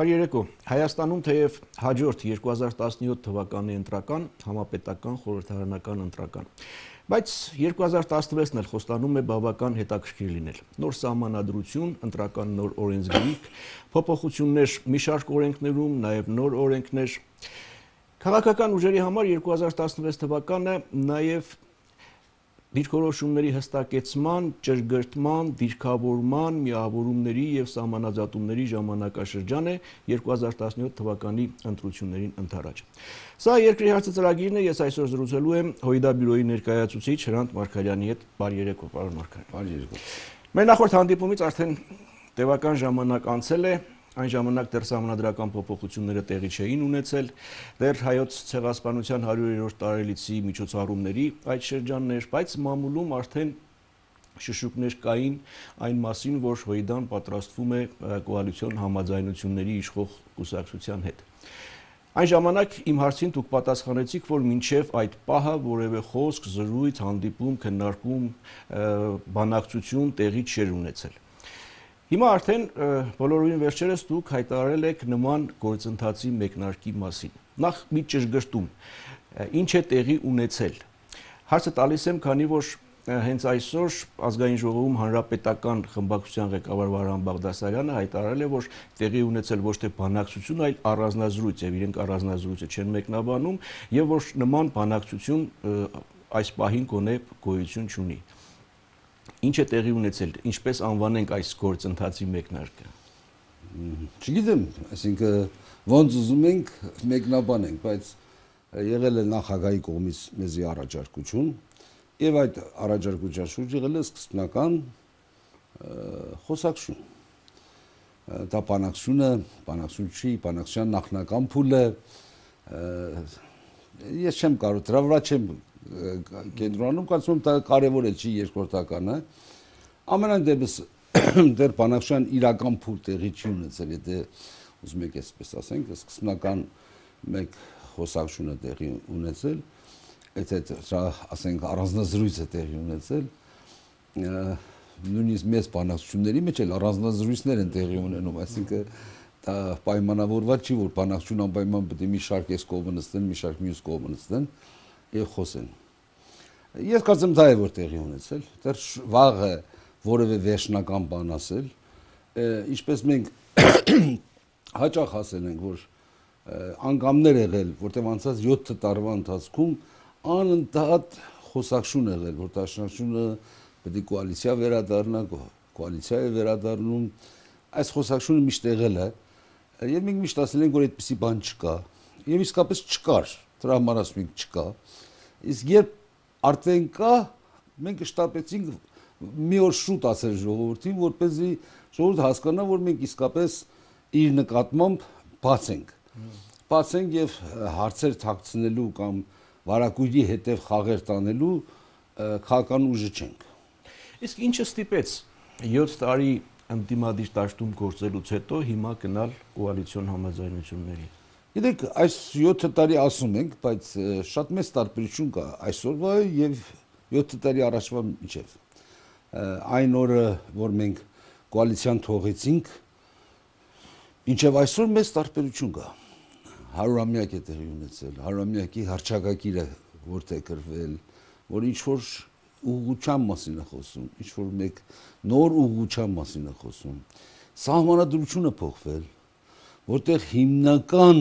Բարերեկո։ Հայաստանում թեև հաջորդ 2017 թվականի ընտրական համապետական խորհրդարանական ընտրական, բայց 2016-ն էլ խոստանում է բավական հետաքրքիր լինել։ Նոր սահմանադրություն, ընտրական նոր օրենսգրիք, փոփոխություններ մի շարք օրենքներում, նաև նոր օրենքներ։ Քաղաքական ուժերի համար 2016 թվականը նաև դիրքորոշումների հստակեցման, ճշգրտման, դիրքավորման, միավորումների եւ համանաձատումների ժամանակաշրջան է 2017 թվականի ընտրություններին ընդառաջ։ Սա երկրի հարցը ծրագիրն է, ես այսօր զրուցելու եմ Հույդա բյուրոյի ներկայացուցիչ Հրանտ Մարգարյանի հետ։ Բարի երեկո, պարոն Մարգարյան։ Բարի երեկո։ Մեր նախորդ հանդիպումից արդեն տևական ժամանակ անցել է, Այն ժամանակ դեռ համանդրական փոփոխությունները տեղի չէին ունեցել, դեռ հայոց ցեղասպանության 100-երորդ տարելիցի միջոցառումների այդ շրջաններ, բայց մամուլում արդեն շշուկներ կային այն մասին, որ Հոյդան պատրաստվում է կոալիցիոն համաձայնությունների իշխող կուսակցության հետ։ Այն ժամանակ իմ հարցին դուք պատասխանեցիք, որ մինչև այդ պահը որևէ խոսք, զրույց, հանդիպում, քննարկում, բանակցություն տեղի չեր ունեցել։ Հիմա արդեն բոլորովին վերջերս դուք հայտարարել եք նման գործընթացի մեկնարկի մասին։ Նախ մի ճշգրտում։ Ինչ է տեղի ունեցել։ Հարցը տալիս եմ, քանի որ հենց այսօր ազգային ժողովում հանրապետական խմբակցության ղեկավար Վարան Բաղդասարյանը հայտարարել է, որ տեղի ունեցել ոչ թե բանակցություն, այլ առանձնազրույց եւ իրենք առանձնազրույցը չեն մեկնաբանում եւ որ նման բանակցություն այս պահին գոնե գոյություն չունի։ Ինչ է տեղի ունեցել, ինչպես անվանենք այս գործընթացի մեկնարկը։ Չգիտեմ, այսինքն ոնց ուզում ենք մեկնաբանենք, բայց եղել է նախագահի կողմից մեզի առաջարկություն եւ այդ առաջարկության շուրջ եղել է սկզբնական խոսակցություն դա բանակցությունը, բանակցություն չի, բանակցության նախնական փուլը ես չեմ կարող, դրա վրա չեմ կենտրոնում, կարծում եմ դա կարևոր է չի երկրորդականը։ Ամենայն դեպս դեր Պանավշյան իրական փուլ տեղի չի ունեցել, եթե ուզում եք այսպես ասենք, սկզբնական մեկ խոսակցությունը տեղի ունեցել, եթե դա ասենք առանձնազրույցը տեղի ունեցել, նույնիսկ մեծ բանակցությունների մեջ էլ առանձնազրույցներ են տեղի ունենում, այսինքն դա պայմանավորված չի, որ բանակցություն անպայման պետք է մի շարք այս կողմը նստեն, մի շարք մյուս կողմը նստեն, եւ խոսեն։ Ես կարծեմ դա է որ տեղի ունեցել, դեռ վաղը որևէ վերջնական բան ասել, ինչպես մենք հաճախ ասել ենք, որ անգամներ եղել, որտեղ անցած 7 տարվա ընթացքում անընդհատ խոսակցություն եղել, որ տաշնակցությունը պետք է կոալիցիա վերադառնա, կոալիցիա է վերադառնում։ Այս խոսակցությունը միշտ եղել է, եւ մենք միշտ ասել ենք, որ այդպիսի բան չկա, եւ իսկապես չկար։ չկա, դրա համար ասում ենք չկա։ Իսկ երբ արդեն կա, մենք շտապեցինք մի օր շուտ ասել ժողովրդին, որպեսզի ժողովուրդը հասկանա, որ մենք իսկապես իր նկատմամբ բաց ենք։ Բաց ենք եւ հարցեր թաքցնելու կամ վարակույրի հետև խաղեր տանելու քաղաքական ուժը չենք։ Իսկ ինչը ստիպեց 7 տարի ընդդիմադիր դաշտում գործելուց հետո հիմա գնալ կոալիցիոն համաձայնությունների։ Գիտեք, այս 7 տարի ասում ենք, բայց շատ մեծ տարբերություն կա այսօրվա եւ 7 տարի առաջվա միջեւ։ Այն օրը, որ մենք կոալիցիան թողեցինք, ինչեւ այսօր մեծ տարբերություն կա։ 100-ամյակ է տեղի ունեցել, 100-ամյակի հարճակակիրը որտե կրվել, որ ինչ որ ուղղության մասին է խոսում, ինչ որ մեկ նոր ուղղության մասին է խոսում։ Սահմանադրությունը փոխվել, որտեղ հիմնական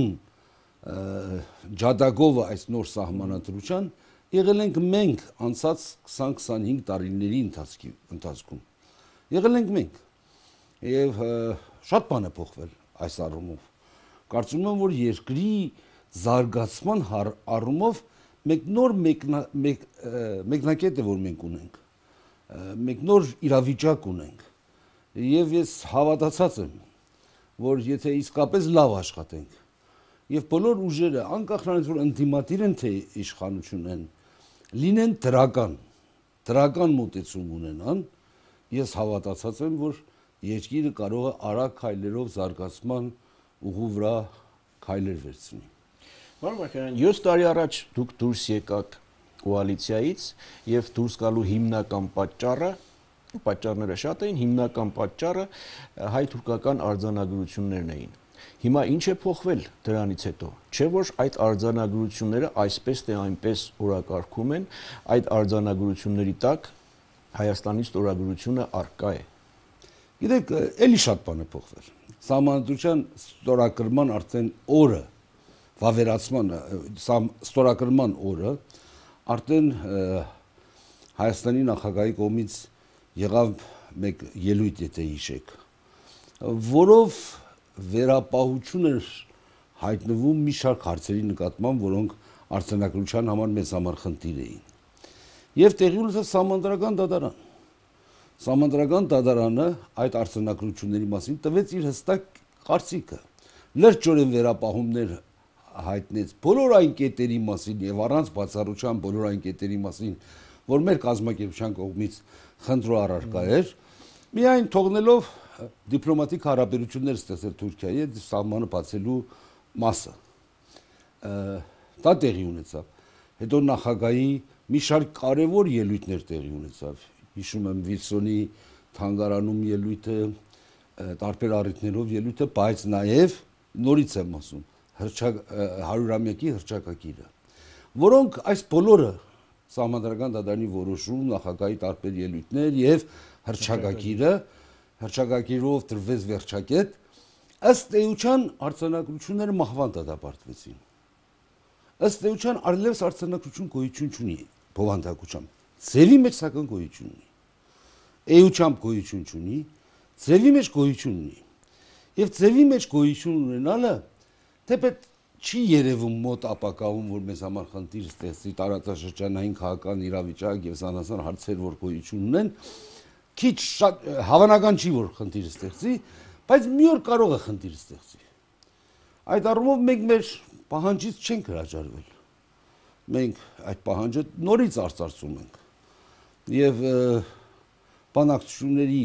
ջադագովը այս նոր սահմանադրության եղել ենք մենք անցած 20-25 տարիների ընթացքի ընթացքում։ Եղել ենք մենք։ Եվ շատ բան է փոխվել այս առումով։ Կարծում եմ, որ երկրի զարգացման առումով մեկ նոր մեկնակետ է, որ մենք ունենք։ Մեկ նոր իրավիճակ ունենք։ Եվ ես հավատացած եմ, որ եթե իսկապես լավ աշխատենք եւ բոլոր ուժերը անկախ նրանից որ ընդդիմադիր են թե իշխանություն են լինեն դրական դրական մոտեցում ունենան ես հավատացած եմ որ երկիրը կարող է արագ քայլերով զարգացման ուղու վրա քայլեր վերցնի Մարդ Մարկարյան 7 տարի առաջ դուք դուրս եկաք կոալիցիայից եւ դուրս գալու հիմնական պատճառը Պատճառները շատ էին, հիմնական պատճառը հայ-թուրքական արձանագրություններն էին։ Հիմա ինչ է փոխվել դրանից հետո։ Չէ որ այդ արձանագրությունները այսպես թե այնպես օրակարգում են, այդ արձանագրությունների տակ Հայաստանի ստորագրությունը արկա է։ Գիտեք, էլի շատ բան է փոխվել։ Սահմանադրության ստորագրման արդեն օրը վավերացման ստորագրման օրը արդեն Հայաստանի նախագահի կողմից եղավ մեկ ելույթ, եթե հիշեք, որով վերապահություն էր հայտնվում մի շարք հարցերի նկատմամբ, որոնք արձանագրության համար մեզ համար խնդիր էին։ Եվ տեղի ունեցավ համանդրական դատարան։ Համանդրական դատարանը այդ արձանագրությունների մասին տվեց իր հստակ կարծիքը։ Լրջորեն վերապահումներ հայտնեց բոլոր այն կետերի մասին եւ առանց բացառության բոլոր այն կետերի մասին, որ մեր կազմակերպության կողմից խնդրու առարկա էր, միայն թողնելով դիպլոմատիկ հարաբերություններ ստեղծել Թուրքիայի հետ սահմանը բացելու մասը։ Դա տեղի ունեցավ։ Հետո նախագահի մի շարք կարևոր ելույթներ տեղի ունեցավ։ Հիշում եմ Վիլսոնի թանգարանում ելույթը, տարբեր առիթներով ելույթը, բայց նաև նորից եմ ասում, հրճակ 100-ամյակի հրճակակիրը, որոնք այս բոլորը սահմանդրական դատարանի որոշում, նախագահի տարբեր ելույթներ եւ հրճագակիրը, հրճագակիրով դրվեց վերջակետ, ըստ էության արցանակությունները մահվան դատապարտվեցին։ Ըստ էության Արլևս արցանակություն գոյություն չունի բովանդակությամբ։ Ձևի մեջ սակայն գոյություն ունի։ Էությամբ գոյություն չունի, ձևի մեջ գոյություն ունի։ Եվ ձևի մեջ գոյություն ունենալը թեպետ չի երևում մոտ ապակայում, որ մեզ համար խնդիր ստեղծի տարածաշրջանային քաղաքական իրավիճակ եւ սանասան հարցեր, որ գոյություն ունեն, քիչ շատ հավանական չի, որ խնդիր ստեղծի, բայց մի օր կարող է խնդիր ստեղծի։ Այդ առումով մենք մեր պահանջից չենք հրաժարվել։ Մենք այդ պահանջը նորից արծարծում ենք։ Եվ բանակցությունների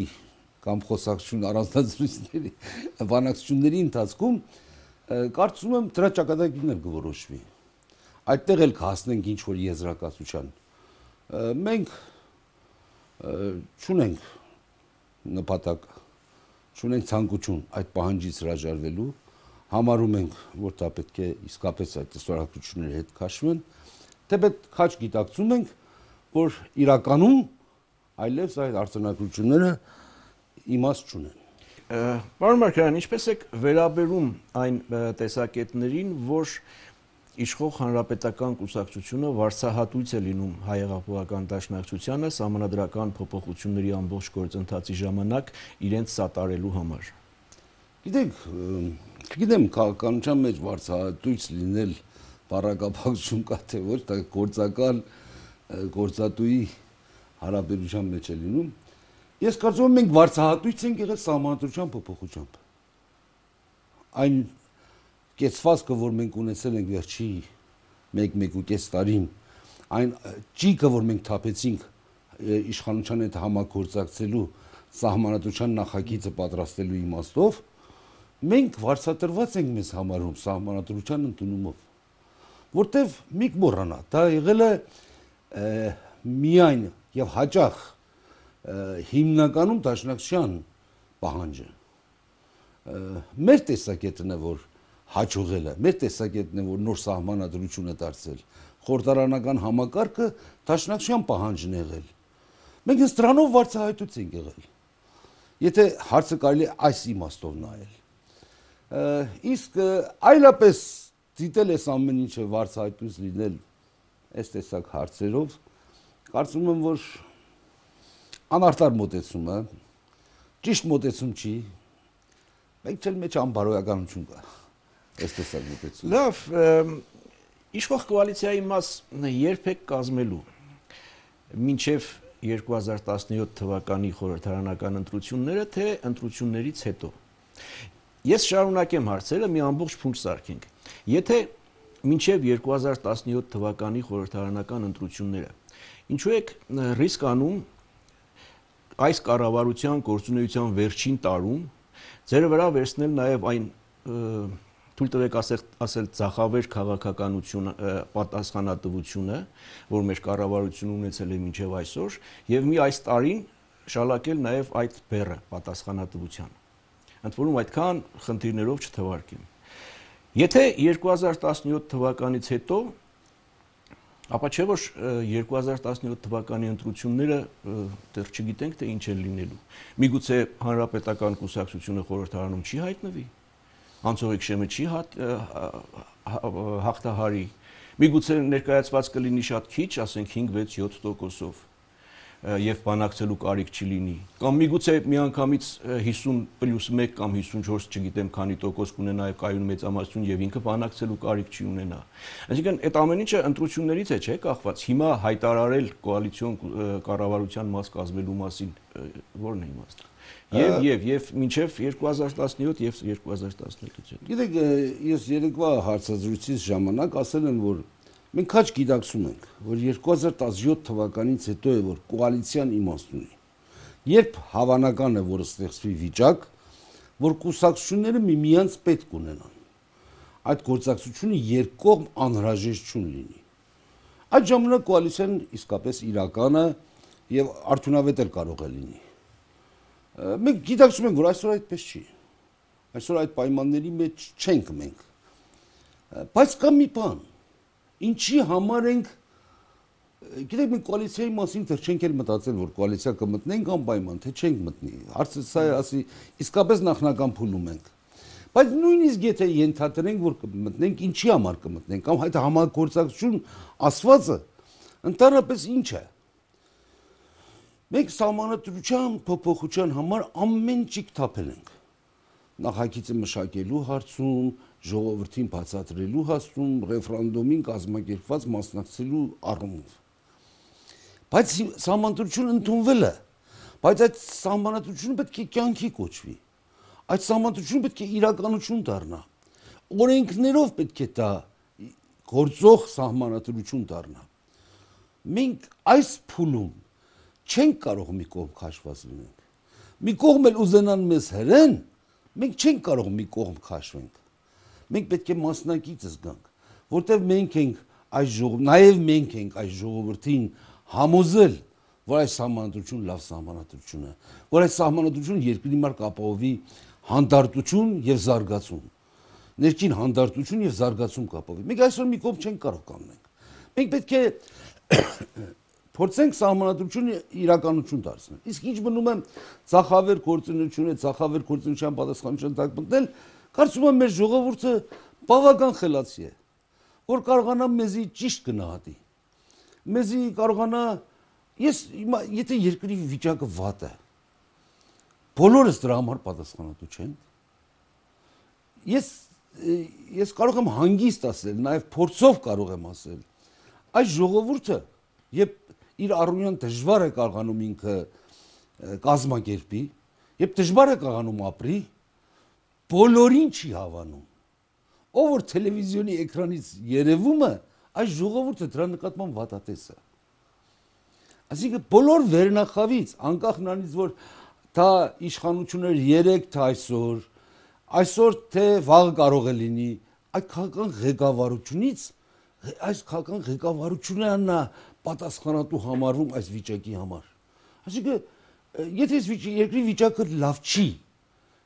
կամ խոսակցություն առանձնացրույցների բանակցությունների ընթացքում կարծում եմ դրա ճակատագիրն էլ կորոշվի։ Այդտեղ էլ կհասնենք ինչ որ եզրակացության։ Մենք չունենք նպատակ, չունենք ցանկություն այդ պահանջից հրաժարվելու, համարում ենք, որ դա պետք է իսկապես այդ տեսորակությունների հետ քաշվեն, թեպետ քաչ գիտակցում ենք, որ իրականում այլևս այդ արձանագրությունները իմաստ չունեն։ Պարոն Մարկարյան, ինչպես եք վերաբերում այն տեսակետներին, որ իշխող հանրապետական կուսակցությունը վարսահատույց է լինում հայեղապողական դաշնակցությանը սամանադրական փոփոխությունների ամբողջ գործընթացի ժամանակ իրենց սատարելու համար։ Գիտեք, չգիտեմ քաղաքականության մեջ վարսահատույց լինել բարակապակցություն կա թե ոչ, դա գործական գործատուի հարաբերության մեջ է լինում Ես կարծում եմ մենք վարչահատույց ենք եղել համանրության փոփոխությամբ։ Այն կեցվածքը, որ մենք ունեցել ենք վերջի 1-1.5 տարին, այն ճիկը, որ մենք թափեցինք իշխանության հետ համագործակցելու սահմանադրության նախագիծը պատրաստելու իմաստով, մենք վարչատրված ենք մեզ համարում սահմանադրության ընդունումով որտեվ մի կմոռանա դա եղել է միայն եւ հաճախ հիմնականում դաշնակցության պահանջը մեր տեսակետն է որ հաջողել է մեր տեսակետն է որ նոր սահմանադրություն է դարձել խորտարանական համակարգը դաշնակցության պահանջն է եղել մենք հենց դրանով վարձահայտույց ենք եղել եթե հարցը կարելի այս իմաստով նայել իսկ այլապես դիտել ես ամեն ինչը վարձահայտույց լինել այս տեսակ հարցերով կարծում եմ որ անարտար մոտեցումը ճիշտ մոտեցում չի։ Մենք ցել մեջ անբարոյականություն կա։ Այս տեսակ մոտեցում։ Լավ, իշխող կոալիցիայի մաս երբեք կազմելու մինչև 2017 թվականի խորհրդարանական ընտրությունները թե ընտրություններից հետո։ Ես շարունակեմ հարցերը, մի ամբողջ փունջ սարքենք։ Եթե մինչև 2017 թվականի խորհրդարանական ընտրությունները ինչու եք ռիսկ անում այս կառավարության գործունեության վերջին տարում ձեր վրա վերցնել նաև այն թույլ տվեք ասել ասել ցախավեր քաղաքականություն պատասխանատվությունը, որ մեր կառավարությունը ունեցել է մինչև այսօր, եւ մի այս տարին շալակել նաև այդ բեռը պատասխանատվության։ Ընդ որում այդքան խնդիրներով չթվարկեմ։ Եթե 2017 թվականից հետո Ապա չէ որ 2017 թվականի ընտրությունները դեռ չգիտենք թե ինչ են լինելու։ Միգուցե հանրապետական կուսակցությունը խորհրդարանում չի հայտնվի։ Անցողիկ շեմը չի հա, հա, հաղթահարի։ Միգուցե ներկայացված կլինի շատ քիչ, ասենք 5-6-7%-ով եւ բանակցելու կարիք չլինի։ Կամ միգուցե միանգամից 50+1 կամ 54, չգիտեմ, քանի տոկոս կունենա եւ կայուն մեծամասնություն եւ ինքը բանակցելու կարիք չի ունենա։ Այսինքն այդ ամեն ինչը ընտրություններից է, չէ՞, կախված։ Հիմա հայտարարել կոալիցիոն կառավարության մաս կազմելու մասին ո՞րն է իմաստը։ Եվ եւ եւ մինչեւ 2017 եւ 2018-ից հետո։ Գիտեք, ես երեկվա հարցազրույցից ժամանակ ասել եմ, որ Մենք քաչ գիտակցում ենք, որ 2017 թվականից հետո է որ կոալիցիան իմաստ ունի։ Երբ հավանական է, որ ստեղծվի վիճակ, որ կուսակցությունները միմյանց պետք ունենան, այդ գործակցությունը երկկողմ անհրաժեշտություն լինի։ Այդ ժամանակ կոալիցիան իսկապես իրականը եւ արդյունավետ էլ կարող է լինի։ Մենք գիտակցում ենք, որ այսօր այդպես չի։ Այսօր այդ պայմանների մեջ չենք մենք։ Բայց կա մի բան, Ինչի համար ենք գիտեք մի կոալիցիայի մասին դեռ չենք էլ մտածել, որ կոալիցիա կմտնենք անպայման, թե չենք մտնի։ Հարցը սա է, ասի, իսկապես նախնական փուլում ենք։ Բայց նույնիսկ եթե ենթադրենք, որ կմտնենք, ինչի համար կմտնենք, կամ այդ համագործակցություն ասվածը ընդհանրապես ինչ է։ Մենք սահմանադրության փոփոխության համար ամեն ճիք թափել ենք նախագիծը մշակելու հարցում, ժողովրդին բացատրելու հասցում ռեֆերենդումին կազմակերպված մասնակցելու առումով։ Բայց համանդրությունը ընդունվել է, բայց այդ համանդրությունը պետք է կյանքի կոչվի։ Այդ համանդրությունը պետք է իրականություն դառնա։ Օրենքներով պետք է դա գործող համանդրություն դառնա։ Մենք այս փուլում չենք կարող մի կողմ քաշված լինենք։ Մի կողմ էլ ուզենան մեզ հրեն, մենք չենք կարող մի կողմ քաշվենք մենք պետք է մասնակից զգանք, որտեղ մենք ենք այս ժողով, նաև մենք ենք այս ժողովրդին համոզել, որ այս համանդրություն լավ համանդրություն է, որ այս համանդրություն երկրի մար կապահովի հանդարտություն եւ զարգացում։ Ներքին հանդարտություն եւ զարգացում կապահովի։ Մենք այսօր մի կողմ չենք կարող կանգնենք։ Մենք պետք է փորձենք համանդրությունը իրականություն դարձնել։ Իսկ ինչ մնում է ցախավեր գործունեությունը, ցախավեր գործունեության պատասխանատվության տակ դե մտնել, Կարծում եմ մեր ժողովուրդը բավական խելացի է, որ կարողանա մեզի ճիշտ գնահատի։ Մեզի կարողանա ես հիմա եթե երկրի վիճակը վատ է, բոլորս դրա համար պատասխանատու չեն։ Ես ես կարող եմ հանգիստ ասել, նաև փորձով կարող եմ ասել, այս ժողովուրդը երբ իր առունյան դժվար է կարողանում ինքը կազմակերպի, երբ դժվար է կարողանում ապրի, բոլորին չի հավանում։ Ով որ տելևիզիոնի էկրանից երևում է, այս ժողովուրդը դրա նկատմամբ վատատես է։ Այսինքն բոլոր վերնախավից, անկախ նրանից, որ դա իշխանություններ 3 թե այսօր, այսօր թե վաղ կարող է լինի, այդ քաղաքական ղեկավարությունից այս քաղաքական ղեկավարությունն է պատասխանատու համարվում այս վիճակի համար։ Այսինքն եթե այս երկրի վիճակը լավ չի,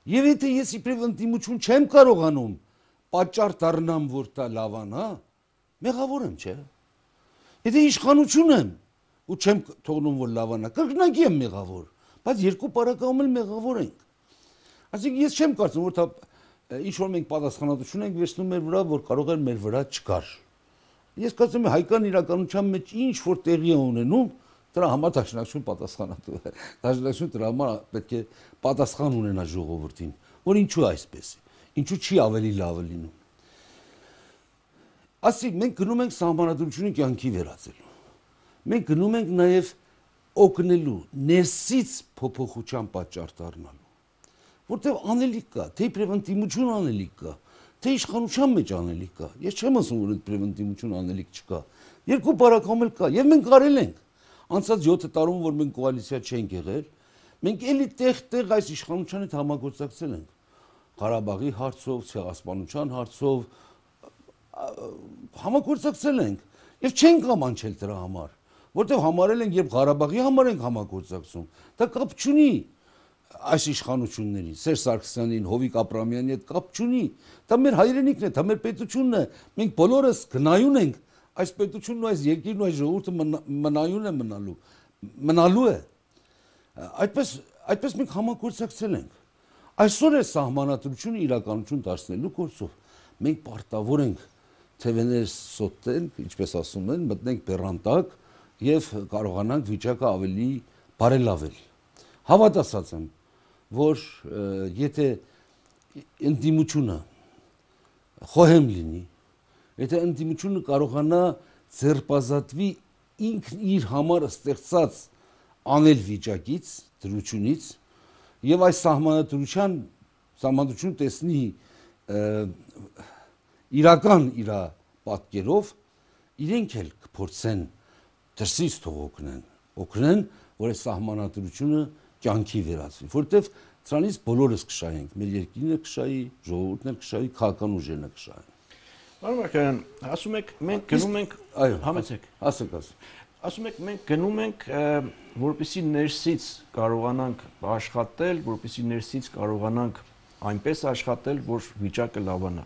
Եվ եթե ես իբրև ընդդիմություն չեմ կարողանում պատճառ դառնամ, որ դա լավանա, մեղավոր եմ, չէ՞։ Եթե իշխանություն եմ ու չեմ թողնում, որ լավանա, կրկնակի եմ մեղավոր, բայց երկու պարակաում էլ մեղավոր ենք։ Այսինքն ես չեմ կարծում, որ դա ինչ որ մենք պատասխանատվություն ենք վերցնում մեր վրա, որ կարող էր մեր վրա չկար։ Ես կարծում եմ հայկան իրականության մեջ ինչ որ տեղի է ունենում, Դրա համար դաշնակցություն պատասխանատու է։ Դաշնակցություն դրա համար պետք է պատասխան ունենա ժողովրդին, որ ինչու այսպես է, ինչու չի ավելի լավը լինում։ Ասի մենք գնում ենք համանadrությունը կյանքի վերածելու։ Մենք գնում ենք նաև օգնելու, ներսից փոփոխության պատճառ դառնալու։ Որտեւ անելիք կա, թե պրևենտիմություն անելիք կա, թե իշխանության մեջ անելիք կա։ Ես չեմ ասում, որ այդ պրևենտիմություն անելիք չկա։ Երկու բարակամ էլ կա, եւ մենք կարել ենք անցած 7 տարում որ մենք կոալիցիա չենք եղել, մենք էլի տեղ-տեղ այս իշխանության հետ համագործակցել ենք Ղարաբաղի հարցով, ցեղասպանության հարցով համագործակցել ենք եւ չենք ամանչել դրա համար, որտեղ համարել ենք երբ Ղարաբաղի համար ենք համագործակցում, դա կապ չունի այս իշխանությունների Սերժ Սարգսյանին, Հովիկ Աբրամյանի հետ կապ չունի։ Դա մեր հայրենիքն է, դա մեր պետությունն է։ Մենք բոլորս գնայուն ենք այս պետությունն ու այս երկիրն ու այս ժողովուրդը մնայուն է մնալու մնալու է այդպես այդպես մենք համագործակցել ենք այսօր է սահմանադրությունը իրականություն դարձնելու գործով մենք պարտավոր ենք թևեներ սոտել ինչպես ասում են մտնենք բերանտակ եւ կարողանանք վիճակը ավելի բարելավել հավատացած եմ որ եթե ընդդիմությունը խոհեմ լինի եթե ընդդիմությունը կարողանա ձերբազատվի ինքն իր համար ստեղծած անել վիճակից, դրությունից եւ այս սահմանադրության սահմանադրություն տեսնի իրական իր պատկերով իրենք էլ կփորձեն դրսից թող օգնեն, օգնեն, որ այս սահմանադրությունը կյանքի վերածվի, որտեղ Սրանից բոլորս կշահենք, մեր երկինը կշահի, ժողովուրդն էլ կշահի, քաղաքական ուժերն էլ կշահեն։ Պարոն Մարկարյան, ասում եք մենք գնում ենք, այո, համեցեք։ Ասեք, ասեք։ Ասում եք մենք գնում ենք, որպեսի ներսից կարողանանք աշխատել, որպեսի ներսից կարողանանք այնպես աշխատել, որ վիճակը լավանա։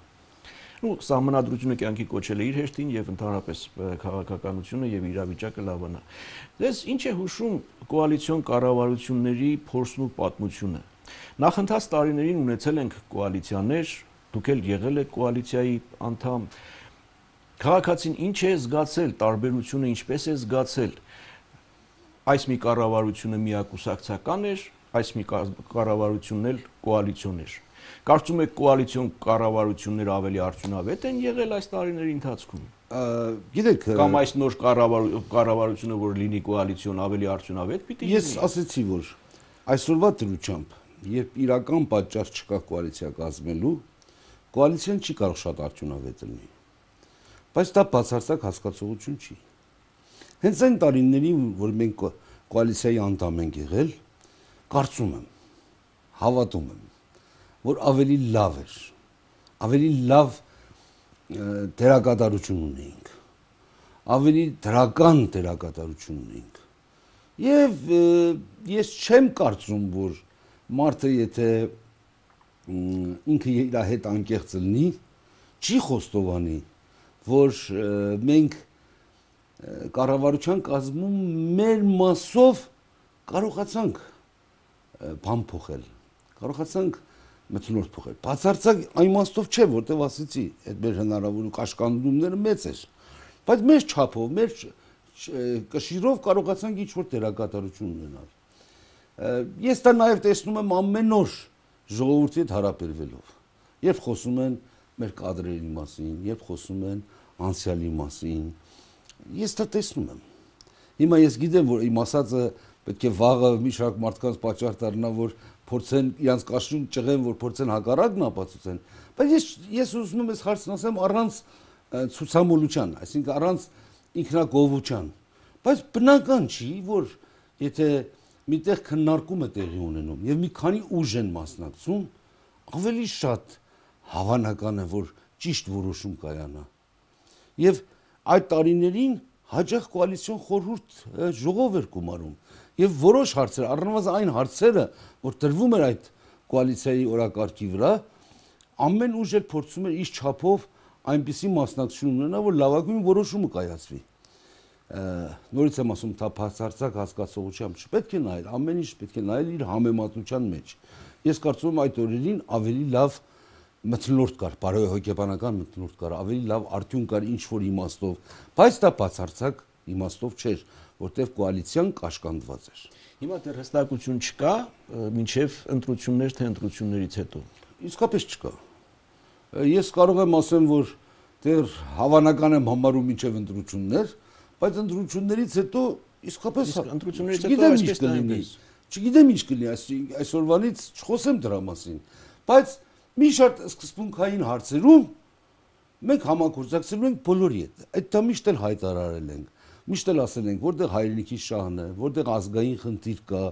Ну, համանadrությունը կյանքի կոչել է իր հեշտին եւ ընդհանրապես քաղաքականությունը եւ իրավիճակը լավանա։ Դες ինչ է հուշում կոալիցիոն կառավարությունների փորձն ու պատմությունը։ Նախնթաց տարիներին ունեցել ենք կոալիցիաներ, դուք էլ եղել եք կոալիցիայի անդամ։ Քաղաքացին ինչ է զգացել, տարբերությունը ինչպես է զգացել։ Այս մի կառավարությունը միակուսակցական էր, այս մի կառավարությունն էլ կոալիցիոն էր։ Կարծում եք կոալիցիոն կառավարությունները ավելի արդյունավետ են եղել այս տարիների ընթացքում։ Գիտեք, կամ այս նոր կառավարությունը, որ լինի կոալիցիոն, ավելի արդյունավետ պիտի լինի։ Ես ասացի, որ այսօրվա դրությամբ, երբ իրական պատճառ չկա կոալիցիա կազմելու, կոալիցիան չի կարող շատ արդյունավետ լինի։ Բայց դա բացարձակ հասկացողություն չի։ Հենց այն տարիներին, որ մենք կոալիցիայի անդամ ենք եղել, կարծում եմ, հավատում եմ, որ ավելի լավ էր, ավելի լավ դերակատարություն ունեինք, ավելի դրական դերակատարություն ունեինք։ Եվ ես չեմ կարծում, որ մարդը եթե ինքը իր հետ անկեղծ լինի, չի խոստովանի, որ մենք կառավարության կազմում մեր մասով կարողացանք բան փոխել։ Կարողացանք մտցնորդ փոխել։ Բացարձակ այն մասով չէ, որտեվ ասեցի, այդ մեր հնարավորություն աշխատումները մեծ էր։ Բայց մեր չափով, մեր կշիրով կարողացանք ինչ որ դերակատարություն ունենալ։ Ես դա նաև տեսնում եմ ամեն օր, ամ ժողովրդի հետ հարաբերվելով։ Երբ խոսում են մեր կadrերի մասին, երբ խոսում են անցյալի մասին, ես դա տեսնում եմ։ Հիմա ես գիտեմ, որ իմ ասածը պետք է վաղը մի շարք մարդկանց պատճառ դառնա, որ փորձեն իրանց կաշին ճղեն, որ փորձեն հակառակն ապացուցեն։ Բայց ես ես ուզում եմ այս հարցն ասեմ առանց ցուցամոլության, այսինքն առանց ինքնակողության։ Բայց բնական չի, որ եթե միտեղ քննարկում է տեղի ունենում եւ մի քանի ուժ են մասնակցում, ավելի շատ հավանական է, որ ճիշտ որոշում կայանա։ Եվ այդ տարիներին հաջող կոալիցիոն խորհուրդ ժողով էր գումարում եւ որոշ հարցեր, առնվազն այն հարցերը, որ դրվում էր այդ կոալիցիայի օրակարգի վրա, ամեն ուժ էր փորձում էր իր չափով այնպիսի մասնակցություն ունենա, որ լավագույն որոշումը կայացվի նորից եմ ասում, թա բացարձակ հասկացողությամբ չպետք է նայել, ամեն ինչ պետք է նայել իր համեմատության մեջ։ Ես կարծում եմ այդ օրերին ավելի լավ մթնոլորտ կար, բարոյ հոգեբանական մթնոլորտ կար, ավելի լավ արդյուն կար ինչ որ իմաստով, բայց դա բացարձակ իմաստով չէր, որտեղ կոալիցիան կաշկանդված էր։ Հիմա դեռ հստակություն չկա, մինչև ընտրություններ թե ընտրություններից հետո։ Իսկապես չկա։ Ես կարող եմ ասեմ, որ դեռ հավանական եմ համարում մինչև ընտրություններ, բայց ընտրություններից հետո իսկապես ընտրություններից հետո այսպես կլինի։ Չգիտեմ ինչ կլինի, այսօրվանից չխոսեմ դրա մասին, բայց մի շարք սկզբունքային հարցերում մենք համագործակցելու ենք բոլորի հետ։ Այդ դա միշտ էլ հայտարարել ենք։ Միշտ էլ ասել ենք, որտեղ հայրենիքի շահն է, որտեղ ազգային խնդիր կա,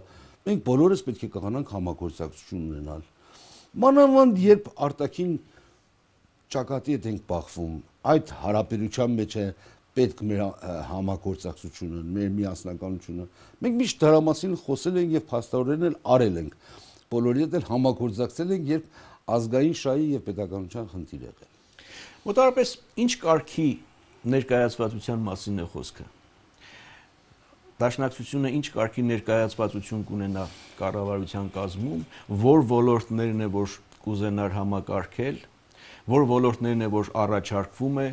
մենք բոլորս պետք է կողանանք համագործակցություն ունենալ։ Մանավանդ երբ արտաքին ճակատի հետ ենք բախվում, այդ հարաբերության մեջ է պետք մեր համագործակցությունը, մեր միասնականությունը։ Մենք միշտ դրա մասին խոսել ենք եւ փաստորեն էլ արել ենք։ Բոլորի հետ էլ համագործակցել ենք, երբ ազգային շահի եւ պետականության խնդիր եղել։ Մոտարապես ինչ կարգի ներկայացվածության մասին է խոսքը։ Դաշնակցությունը ինչ կարգի ներկայացվածություն կունենա կառավարության կազմում, որ ոլորտներն է որ կուզենար համակարգել, որ ոլորտներն է որ առաջարկվում է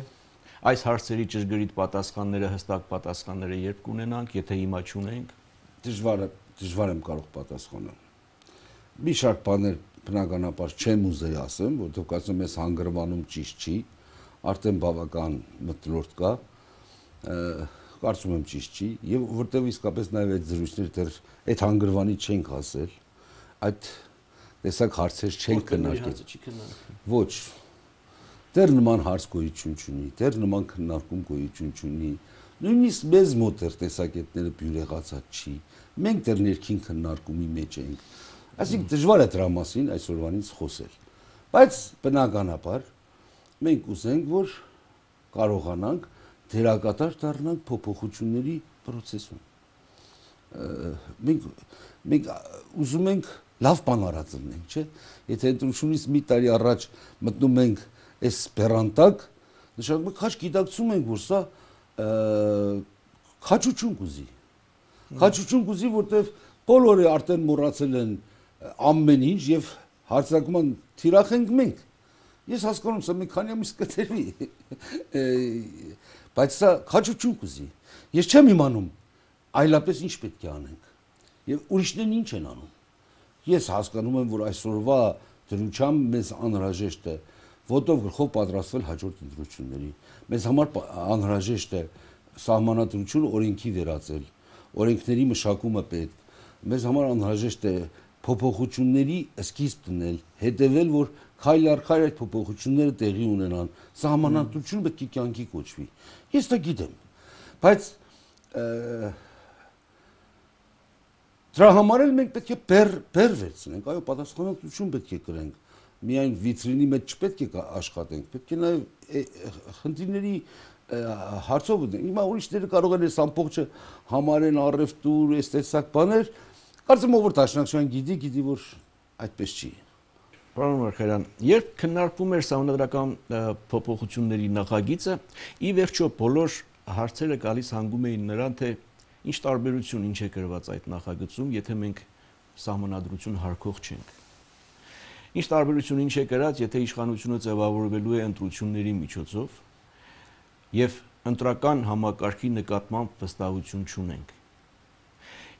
Այս հարցերի ճշգրիտ պատասխանները, հստակ պատասխանները երբ կունենանք, եթե հիմա չունենք, դժվար է, դժվար եմ կարող պատասխանել։ Մի շարք բաներ բնականաբար չեմ ուզեի ասեմ, որովհետև կարծում եմ ես հանգրվանում ճիշտ չի, արդեն բավական մտնորդ կա, կարծում եմ ճիշտ չի, եւ որտեւ իսկապես նաեւ այդ զրույցները դեռ այդ հանգրվանի չենք հասել, այդ տեսակ հարցեր չենք քննարկել։ Ոչ, Դեր նման հարց գոյություն չունի, դեր նման քննարկում գոյություն չունի։ Նույնիսկ մեզ մոտ դեր տեսակետները բյուրեղացած չի։ Մենք դեռ ներքին քննարկումի մեջ ենք։ Այսինքն դժվար է դրա մասին այսօրվանից խոսել։ Բայց բնականաբար մենք ուզենք, որ կարողանանք դերակատար դառնալ փոփոխությունների process-ում մենք մենք ուզում ենք լավ բան արածնենք, չէ՞։ Եթե ընտրությունից մի տարի առաջ մտնում ենք այս բերանտակ նշանակում է քաչ գիտակցում ենք որ սա քաչություն կուզի քաչություն կուզի որտեվ բոլորը արդեն մոռացել են ամեն ինչ եւ հարցակման թիրախ ենք մենք ես հասկանում եմ մի քանի ամիս կտերվի բայց սա քաչություն կուզի ես չեմ իմանում այլապես ինչ պետք է անենք եւ ուրիշներն ինչ են անում ես հասկանում եմ որ այսօրվա դրությամբ մեզ անհրաժեշտ է ոտով գլխով պատրաստվել հաջորդ ընտրությունների։ Մեզ համար անհրաժեշտ է սահմանադրություն օրենքի վերածել, օրենքների մշակումը պետք։ Մեզ համար անհրաժեշտ է փոփոխությունների սկիզբ դնել, հետևել, որ քայլ առ քայլ այդ փոփոխությունները տեղի ունենան։ Սահմանադրություն պետք է կյանքի կոչվի։ Ես դա գիտեմ։ Բայց դրա համար էլ մենք պետք է բեր բեր վերցնենք, այո, պատասխանատվություն պետք է կրենք միայն վիտրինի մեջ չպետք է աշխատենք, պետք է նաև խնդիրների հարցով ունենք։ Հիմա ուրիշները կարող են այս ամբողջը համարեն առևտուր, այս տեսակ բաներ, կարծեմ ով որ տաշնակցության գիտի, գիտի որ այդպես չի։ Պարոն Մարկարյան, երբ քննարկվում էր սահմանադրական փոփոխությունների նախագիծը, ի վերջո բոլոր հարցերը գալիս հանգում էին նրան, թե ինչ տարբերություն, ինչ է գրված այդ նախագծում, եթե մենք սահմանադրություն հարկող չենք։ Ինչ տարբերություն ինչ է կրած, եթե իշխանությունը ձևավորվելու է ընտրությունների միջոցով եւ ընտրական համակարգի նկատմամբ վստահություն չունենք։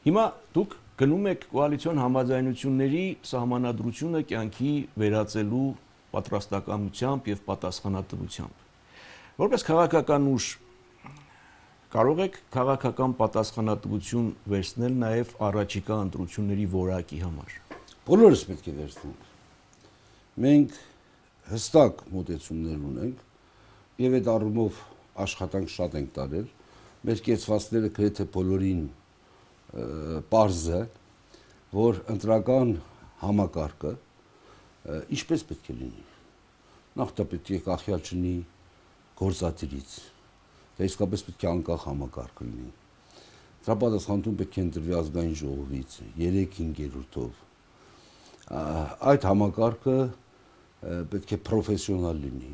Հիմա դուք գնում եք կոալիցիոն համաձայնությունների սահմանադրությունը կյանքի վերածելու պատրաստակամությամբ եւ պատասխանատվությամբ։ Որպես քաղաքական ուժ կարող եք քաղաքական պատասխանատվություն վերցնել նաև առաջիկա ընտրությունների որակի համար։ Բոլորս պետք է վերցնենք։ Մենք հստակ մոտեցումներ ունենք եւ այդ առումով աշխատանք շատ ենք տարել։ Մեր կեցվածները գրեթե բոլորին པարզ է, որ ընտրական համակարգը ինչպես պետք է լինի։ Նախ դա պետք է կախյալ չնի գործադիրից։ Դա իսկապես պետք է անկախ համակարգ լինի։ Դրա պատասխանատուն պետք է ընտրվի ազգային ժողովից 3-5-րդով։ Այդ համակարգը պետք է պրոֆեսիոնալ լինի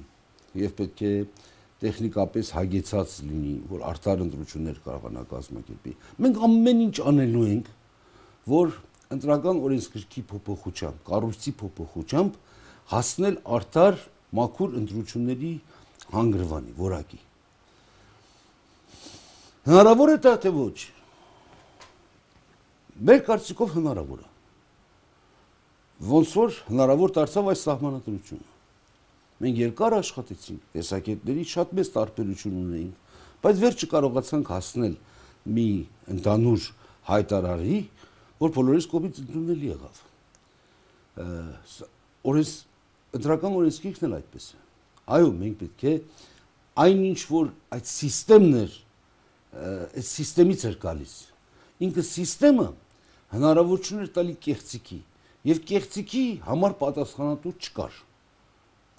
եւ պետք է տեխնիկապես հագեցած լինի, որ արդար ընտրություններ կարողանա կազմակերպի։ Մենք ամեն ինչ անելու ենք, որ ընտրական օրենսգրքի փոփոխությամբ, կառույցի փոփոխությամբ հասնել արդար մաքուր ընտրությունների հանգրվանի, որակի։ Հնարավոր է դա թե ոչ։ Մեր կարծիքով հնարավոր է ոնց որ հնարավոր դարձավ այս սահմանադրությունը։ Մենք երկար աշխատեցինք, տեսակետների շատ մեծ տարբերություն ունեինք, բայց վերջը կարողացանք հասնել մի ընդանուր հայտարարի, որ բոլորիս կողմից ընդունելի եղավ։ Օրենս ընտրական օրենսգիրքն էլ այդպես է։ Այո, մենք պետք է այնինչ որ այդ համակարգն էր, այդ համակարգից էր գալիս։ Ինքը համակարգը հնարավորություն էր տալի կեղծիքի եւ կեղծիքի համար պատասխանատու չկար։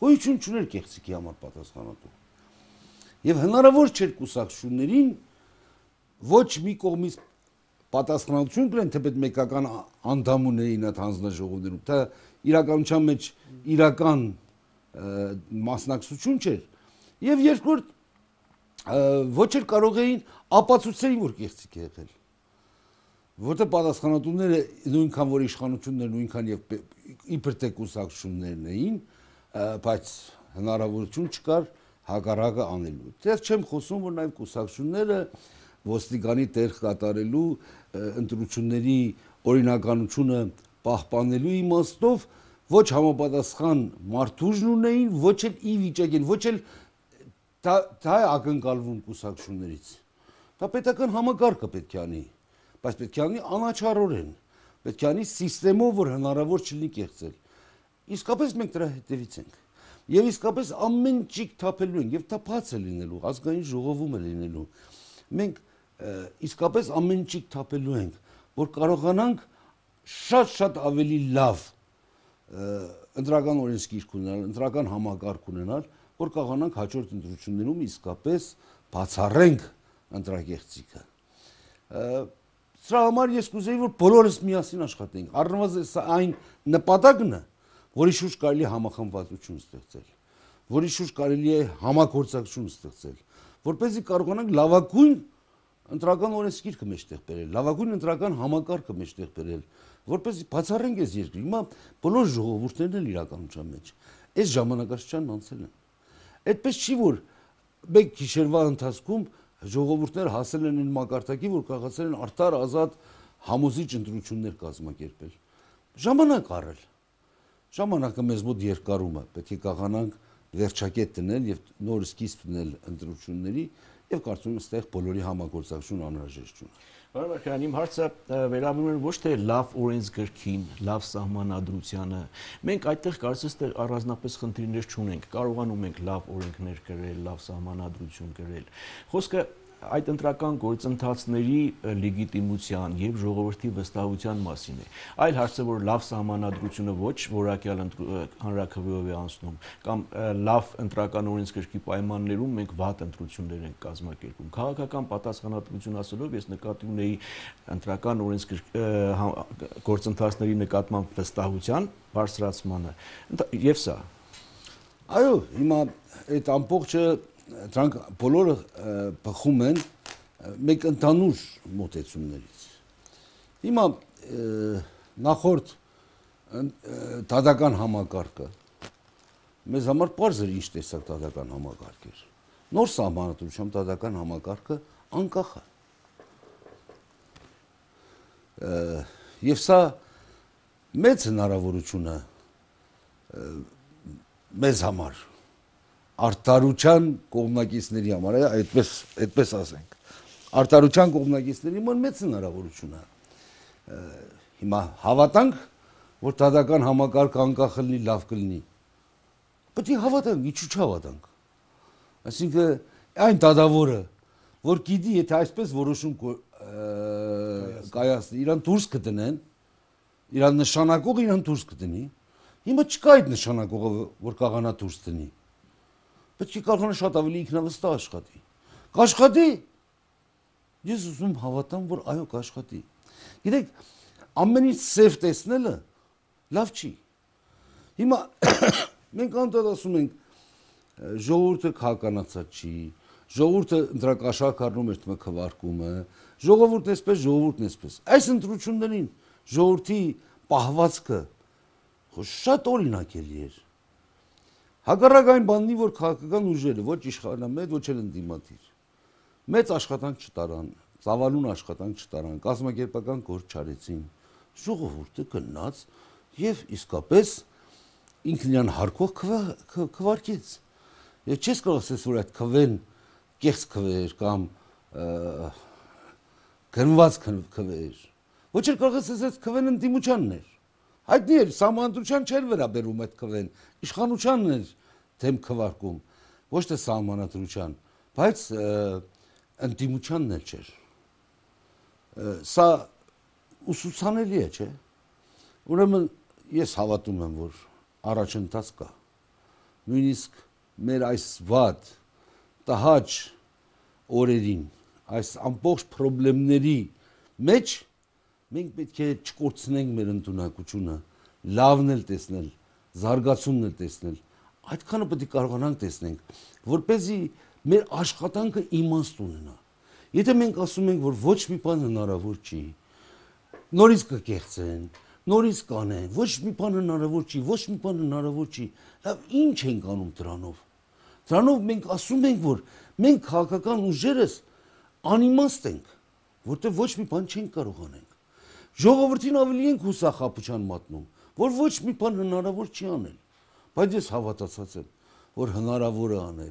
Գոյություն չուներ կեղծիքի համար պատասխանատու։ Եվ հնարավոր չէր կուսակցություններին ոչ մի կողմից պատասխանատվություն կրեն, թեպետ մեկական անդամ ունեին այդ հանձնաժողովներում, թե իրականության մեջ իրական մասնակցություն չէր։ Եվ երկրորդ ոչ էլ կարող էին ապացուցել, որ կեղծիք է եղել։ եղ որտեղ պատասխանատուները նույնքան որ իշխանությունները նույնքան եւ իբր թե կուսակցություններն էին, բայց հնարավորություն չկար հակառակը անելու։ Դեռ չեմ խոսում, որ նաեւ կուսակցությունները ոստիկանի տեղ կատարելու ընտրությունների օրինականությունը պահպանելու իմաստով ոչ համապատասխան մարդուժն ունեին, ոչ էլ ի վիճակին, ոչ էլ դա դա ակնկալվում կուսակցություններից։ Դա պետական համակարգը պետք է անի բայց պետք է անի անաչառորեն։ Պետք է անի համակարգով, որ հնարավոր չլինի կեղծել։ Իսկապես մենք դրա հետևից ենք։ Եվ իսկապես ամեն ճիկ թափելու ենք եւ թափած է լինելու, ազգային ժողովում է լինելու։ Մենք իսկապես ամեն ճիկ թափելու ենք, որ կարողանանք շատ-շատ ավելի լավ ընտրական օրենսգիրք ունենալ, ընտրական համակարգ ունենալ, որ կարողանանք հաջորդ ընտրություններում իսկապես բացառենք ընտրագեղձիկը։ Սրա համար ես կուզեի, որ բոլորս միասին աշխատենք։ Առնվազն սա այն նպատակն է, որի շուրջ կարելի է համախմբվածություն ստեղծել, որի շուրջ կարելի է համագործակցություն ստեղծել, որ เป զի կարողանանք լավագույն ընտրական օրենսգիրքը մեջտեղ բերել, լավագույն ընտրական համակարգը մեջտեղ բերել, որ เป զի բացառենք այս երկրը։ Հիմա բոլոր ժողովուրդներն են իրականության մեջ։ Այս ժամանակաշրջանն անցել են։ Այդպես չի որ մեկ գիշերվա ընթացքում ժողովուրդները հասել են այն մակարդակի, որ կարողացել են արտար ազատ համոզիչ ընտրություններ կազմակերպել։ Ժամանակ առել։ Ժամանակը մեզ մոտ երկարում է, պետք է կարողանանք վերջակետ դնել եւ նոր սկիզբ դնել ընտրությունների եւ կարծում եմ, այստեղ բոլորի համագործակցություն անհրաժեշտ է։ Պարոն Մարկյան, իմ հարցը վերաբերում է ոչ թե լավ օրենսգրքին, լավ սահմանադրությանը։ Մենք այդտեղ կարծես թե առանձնապես խնդիրներ չունենք, կարողանում ենք լավ օրենքներ գրել, լավ սահմանադրություն գրել։ Խոսքը այդ ընտրական գործընթացների լեգիտիմության եւ ժողովրդի վստահության մասին է։ Այլ հարցը որ լավ համանadrությունը ոչ որակյալ հանրակրվեով է անցնում կամ լավ ընտրական օրենսգրքի պայմաններում մենք վատ ընտրություններ ենք կազմակերպում։ Քաղաքական պատասխանատվություն ասելով ես նկատի ունեի ընտրական օրենսգրքի հա, գործընթացների նկատմամբ վստահության բարձրացմանը եւ սա Այո, հիմա այդ ամբողջը դրանք բոլորը բխում են մեկ ընդանուր մոտեցումներից։ Հիմա նախորդ դատական համակարգը մեզ համար པարզ էր ինչ տեսակ դատական համակարգ էր։ Նոր համանրությամբ դատական համակարգը անկախ է։ Եվ սա մեծ հնարավորությունը մեզ համար արտարության կողմնակիցների համար, այդպես այդպես ասենք։ Արտարության կողմնակիցների մոտ մեծ հնարավորություն է։ Հիմա հավատանք, որ դատական համակարգ անկախ լինի, լավ կլինի։ Պետք է հավատանք, ինչու՞ չհավատանք։ Այսինքն այն դատավորը, որ գիտի, եթե այսպես որոշում կայացնի, իրան դուրս կդնեն, իրան նշանակող իրան դուրս կդնի։ Հիմա չկա այդ նշանակողը, որ կաղանա դուրս դնի պետք է կարողանա շատ ավելի ինքնավստահ աշխատի։ Կաշխատի։ Ես ուզում հավատամ, որ այո կաշխատի։ Գիտեք, ամենից սև տեսնելը լավ չի։ Հիմա մենք անդադ ասում ենք ժողովուրդը քաղաքանացած չի, ժողովուրդը ընդրակաշարք առնում է թմքվարկումը, ժողովուրդն էսպես, ժողովուրդն էսպես։ Այս ընտրություններին ժողովրդի պահվածքը շատ օրինակելի էր Հակառակ այն բանն է, որ քաղաքական ուժերը ոչ իշխանամետ, ոչ էլ ընդդիմադիր մեծ աշխատանք չտարան, ծավալուն աշխատանք չտարան, կազմակերպական գործ չարեցին։ Ժողովուրդը գնաց եւ իսկապես ինքնին հարկող քվարկեց։ Եվ չես կարող ասես, որ այդ քվեն կեղծ քվեր կամ գնված քվեր։ Ոչ էլ կարող ասես, այդ քվեն ընդդիմությանն էր։ Հայտնի էր, սահմանադրության չէր վերաբերում այդ քվեն, իշխանությանն էր դեմ քվարկում, ոչ թե սահմանադրության, բայց ընդդիմությանն էլ չէր։ Սա ուսուցանելի է, չէ՞։ Ուրեմն ես հավատում եմ, որ առաջընթաց կա։ Նույնիսկ մեր այս վատ տհաճ օրերին, այս ամբողջ խնդիրների մեջ Մենք պետք է չկորցնենք մեր ընտունակությունը, լավն էլ տեսնել, զարգացումն էլ տեսնել։ Այդքանը պետք է կարողանանք տեսնենք, որ เป զի մեր աշխատանքը իմաստ ունենա։ Եթե մենք ասում ենք, որ ոչ մի բան հնարավոր չի, նորից կկեղծեն, նորից կանեն, ոչ մի բան հնարավոր չի, ոչ մի բան հնարավոր չի, լավ ի՞նչ ենք անում դրանով։ Դրանով մենք ասում ենք, որ մենք քաղաքական ուժերս անիմաստ ենք, որտեղ ոչ մի բան չենք կարող անենք ժողովրդին ավելի ենք հուսախապության մատնում, որ ոչ մի բան հնարավոր չի անել։ Բայց ես հավատացած եմ, որ հնարավոր է անել։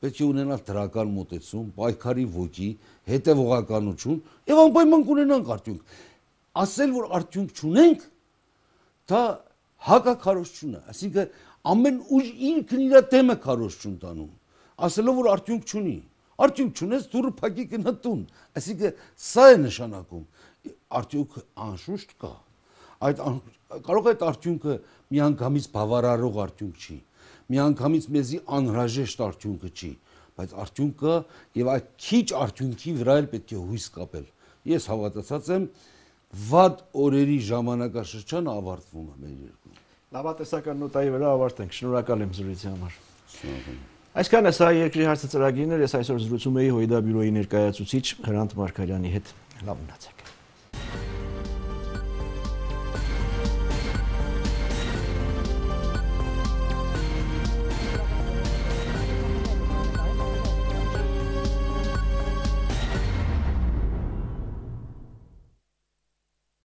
Պետք է ունենալ դրական մոտեցում, պայքարի ոճի, հետևողականություն եւ անպայման կունենանք արդյունք։ Ասել, որ արդյունք չունենք, դա հակակարողություն է, այսինքն ամեն ուժ ինքն իր դեմը կարողություն տանում, ասելով որ արդյունք չունի։ Արդյունք չունես դուրը փակի գնա տուն։ Այսինքն սա է նշանակում, արդյունք անշուշտ կա։ Այդ կարող է այդ արդյունքը միանգամից բավարարող արդյունք չի։ Միանգամից մեզի անհրաժեշտ արդյունքը չի, բայց արդյունքը եւ այդ քիչ արդյունքի վրա էլ պետք է հույս կապել։ Ես հավատացած եմ վատ օրերի ժամանակաշրջանը ավարտվում է մեր երկրում։ Լավատեսական նոտայի վրա ավարտենք։ Շնորհակալ եմ զրույցի համար։ Շնորհակալ եմ։ Այսքան է սա երկրի հարցը ծրագիրներ, ես այսօր զրուցում էի Հոյդա բյուրոյի ներկայացուցիչ Հրանտ Մարգարյանի հետ։ Լավ մնացեք։